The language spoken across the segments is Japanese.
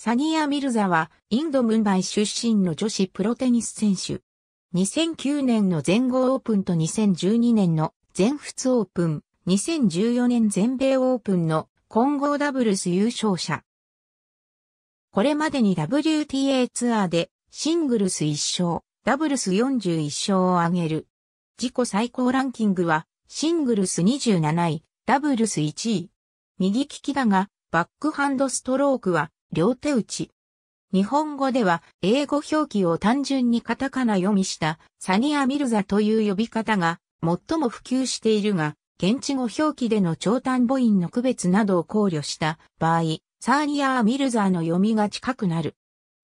サニア・ミルザは、インド・ムンバイ出身の女子プロテニス選手。2009年の全豪オープンと2012年の全仏オープン、2014年全米オープンの混合ダブルス優勝者。これまでに WTA ツアーでシングルス1勝、ダブルス41勝を挙げる。自己最高ランキングは、シングルス27位、ダブルス1位。右利きだが、バックハンドストロークは両手打ち。日本語では英語表記を単純にカタカナ読みしたサニア・ミルザという呼び方が最も普及しているが、現地語表記での長短母音の区別などを考慮した場合、サーニアー・ミルザーの読みが近くなる。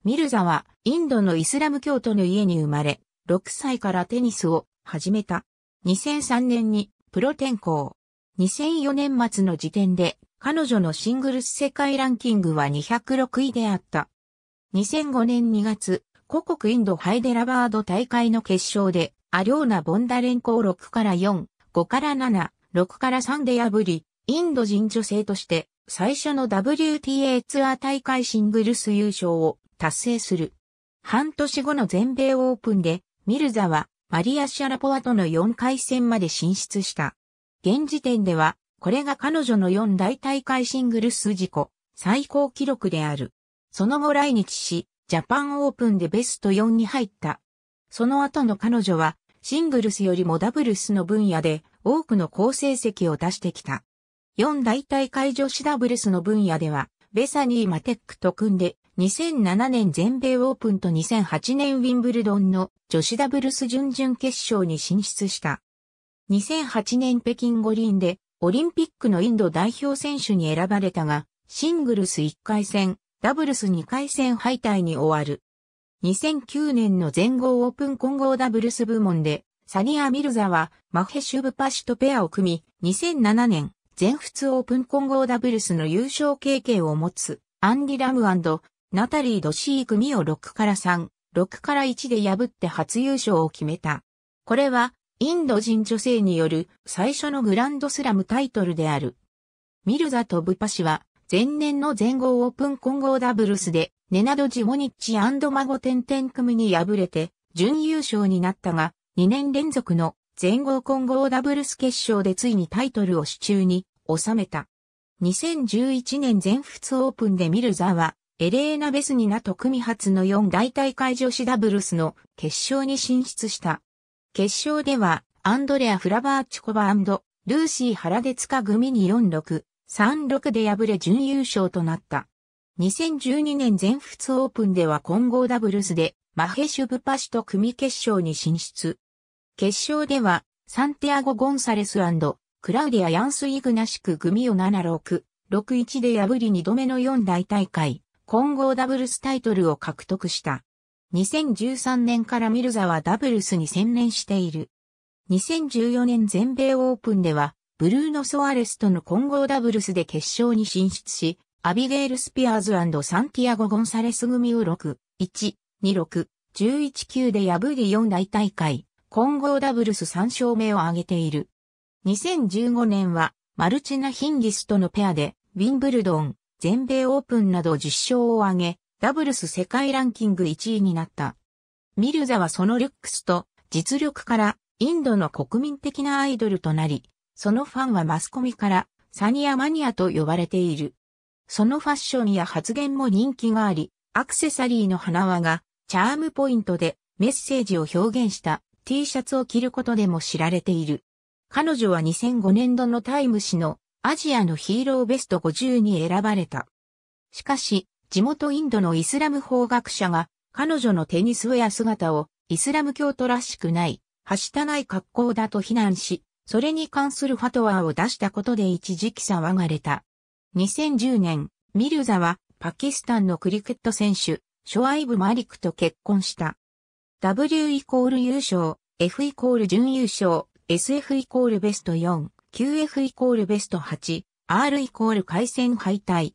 ミルザはインドのイスラム教徒の家に生まれ、6歳からテニスを始めた。2003年にプロ転向。2004年末の時点で彼女のシングルス世界ランキングは206位であった。2005年2月、故国インドハイデラバード大会の決勝で、アリョーナ・ボンダレンコを6から4、5から7、6から3で破り、インド人女性として最初の WTA ツアー大会シングルス優勝を達成する。半年後の全米オープンで、ミルザはマリア・シャラポワとの4回戦まで進出した。現時点ではこれが彼女の4大大会シングルス事故、最高記録である。その後来日し、ジャパンオープンでベスト4に入った。その後の彼女は、シングルスよりもダブルスの分野で多くの好成績を出してきた。4大大会女子ダブルスの分野では、ベサニー・マテックと組んで、2007年全米オープンと2008年ウィンブルドンの女子ダブルス準々決勝に進出した。2008年北京五輪でオリンピックのインド代表選手に選ばれたが、シングルス1回戦、ダブルス2回戦敗退に終わる。2009年の全豪オープン混合ダブルス部門で、サニア・ミルザはマヘシュブパシとペアを組み、2007年、全仏オープン混合ダブルスの優勝経験を持つ、アンディ・ラムナタリー・ドシー組を6から3、6から1で破って初優勝を決めた。これはインド人女性による最初のグランドスラムタイトルである。ミルザとブパシは前年の全豪オープン混合ダブルスでネナドジモニッチマゴテンテン組に敗れて準優勝になったが2年連続の全豪混合ダブルス決勝でついにタイトルを手中に収めた。2011年全仏オープンでミルザはエレーナ・ベスニナと組初の4大大会女子ダブルスの決勝に進出した。決勝では、アンドレア・フラバーチコバルーシー・ハラデツカ組に46、36で敗れ準優勝となった。2012年全仏オープンでは混合ダブルスでマヘシュブパシと組決勝に進出。決勝ではサンティアゴ・ゴンサレスクラウディア・ヤンス・イグナシク組を76、61で破り2度目の4大大会混合ダブルスタイトルを獲得した。2013年からミルザはダブルスに専念している。2014年全米オープンでは、ブルーノ・ソアレスとの混合ダブルスで決勝に進出し、アビゲール・スピアーズサンティアゴ・ゴンサレス組を6、1、2、6、11、9で破り4大大会、混合ダブルス3勝目を挙げている。2015年は、マルチナ・ヒンギスとのペアで、ウィンブルドン、全米オープンなど10勝を挙げ、ダブルス世界ランキング1位になった。ミルザはそのルックスと実力からインドの国民的なアイドルとなり、そのファンはマスコミからサニアマニアと呼ばれている。そのファッションや発言も人気があり、アクセサリーの花輪がチャームポイントでメッセージを表現した T シャツを着ることでも知られている。彼女は2005年度のタイム誌のアジアのヒーローベスト50に選ばれた。しかし、地元インドのイスラム法学者が、彼女のテニスウェア姿を、イスラム教徒らしくない、はしたない格好だと非難し、それに関するファトワーを出したことで一時期騒がれた。2010年、ミルザは、パキスタンのクリケット選手、ショアイブ・マリクと結婚した。W イコール優勝、F イコール準優勝、SF イコールベスト4、QF イコールベスト8、R イコール回戦敗退、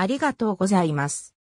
ありがとうございます。